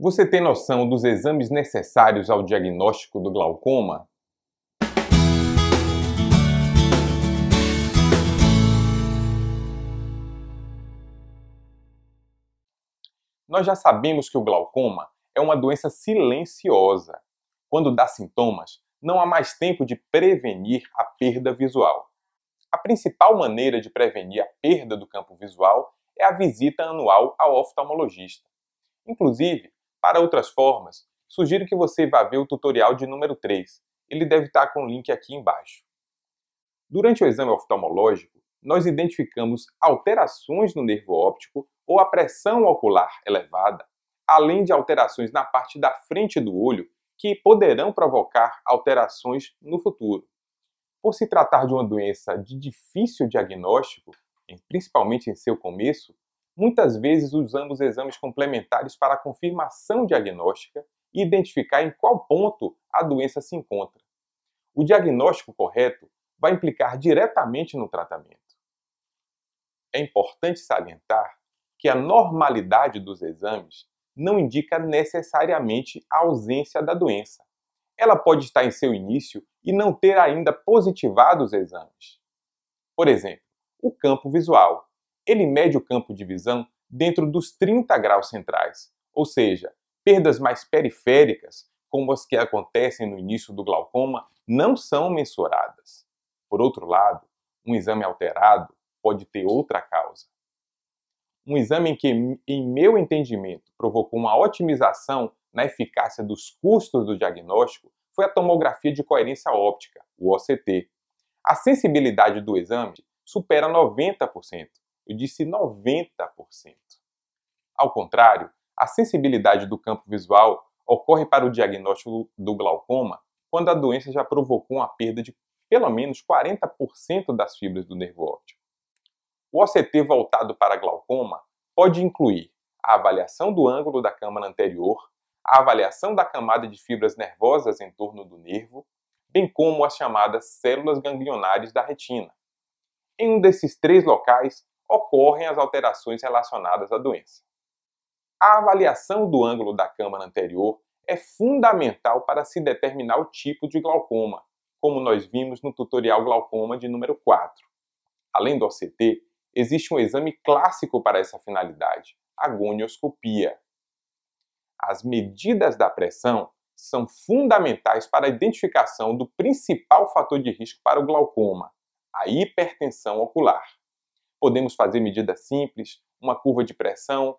Você tem noção dos exames necessários ao diagnóstico do glaucoma? Nós já sabemos que o glaucoma é uma doença silenciosa. Quando dá sintomas, não há mais tempo de prevenir a perda visual. A principal maneira de prevenir a perda do campo visual é a visita anual ao oftalmologista. Inclusive, para outras formas, sugiro que você vá ver o tutorial de número 3. Ele deve estar com o link aqui embaixo. Durante o exame oftalmológico, nós identificamos alterações no nervo óptico ou a pressão ocular elevada, além de alterações na parte da frente do olho que poderão provocar alterações no futuro. Por se tratar de uma doença de difícil diagnóstico, principalmente em seu começo, Muitas vezes usamos exames complementares para confirmação diagnóstica e identificar em qual ponto a doença se encontra. O diagnóstico correto vai implicar diretamente no tratamento. É importante salientar que a normalidade dos exames não indica necessariamente a ausência da doença. Ela pode estar em seu início e não ter ainda positivado os exames. Por exemplo, o campo visual, ele mede o campo de visão dentro dos 30 graus centrais, ou seja, perdas mais periféricas, como as que acontecem no início do glaucoma, não são mensuradas. Por outro lado, um exame alterado pode ter outra causa. Um exame que, em meu entendimento, provocou uma otimização na eficácia dos custos do diagnóstico foi a tomografia de coerência óptica, o OCT. A sensibilidade do exame supera 90%. Eu disse 90%. Ao contrário, a sensibilidade do campo visual ocorre para o diagnóstico do glaucoma quando a doença já provocou uma perda de pelo menos 40% das fibras do nervo óptico. O OCT voltado para glaucoma pode incluir a avaliação do ângulo da câmara anterior, a avaliação da camada de fibras nervosas em torno do nervo, bem como as chamadas células ganglionares da retina. Em um desses três locais, ocorrem as alterações relacionadas à doença. A avaliação do ângulo da câmara anterior é fundamental para se determinar o tipo de glaucoma, como nós vimos no tutorial glaucoma de número 4. Além do OCT, existe um exame clássico para essa finalidade, a gonioscopia. As medidas da pressão são fundamentais para a identificação do principal fator de risco para o glaucoma, a hipertensão ocular. Podemos fazer medidas simples, uma curva de pressão,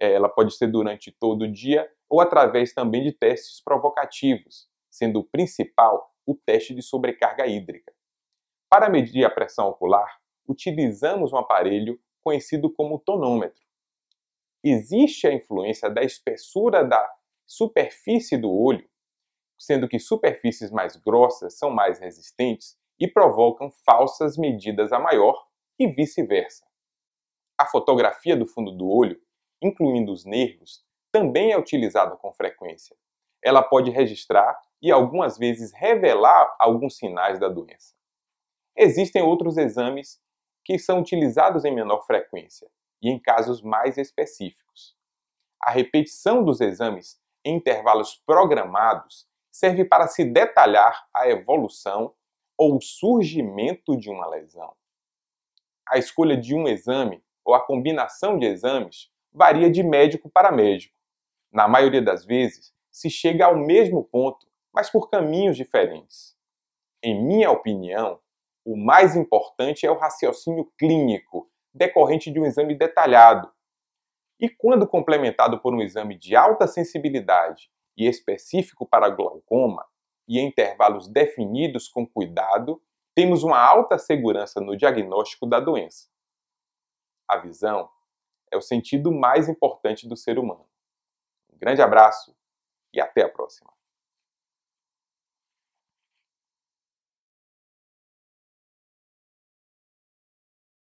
eh, ela pode ser durante todo o dia ou através também de testes provocativos, sendo o principal o teste de sobrecarga hídrica. Para medir a pressão ocular, utilizamos um aparelho conhecido como tonômetro. Existe a influência da espessura da superfície do olho, sendo que superfícies mais grossas são mais resistentes e provocam falsas medidas a maior e vice-versa. A fotografia do fundo do olho, incluindo os nervos, também é utilizada com frequência. Ela pode registrar e algumas vezes revelar alguns sinais da doença. Existem outros exames que são utilizados em menor frequência e em casos mais específicos. A repetição dos exames em intervalos programados serve para se detalhar a evolução ou surgimento de uma lesão a escolha de um exame ou a combinação de exames varia de médico para médico. Na maioria das vezes, se chega ao mesmo ponto, mas por caminhos diferentes. Em minha opinião, o mais importante é o raciocínio clínico, decorrente de um exame detalhado. E quando complementado por um exame de alta sensibilidade e específico para glaucoma, e em intervalos definidos com cuidado, temos uma alta segurança no diagnóstico da doença. A visão é o sentido mais importante do ser humano. Um grande abraço e até a próxima.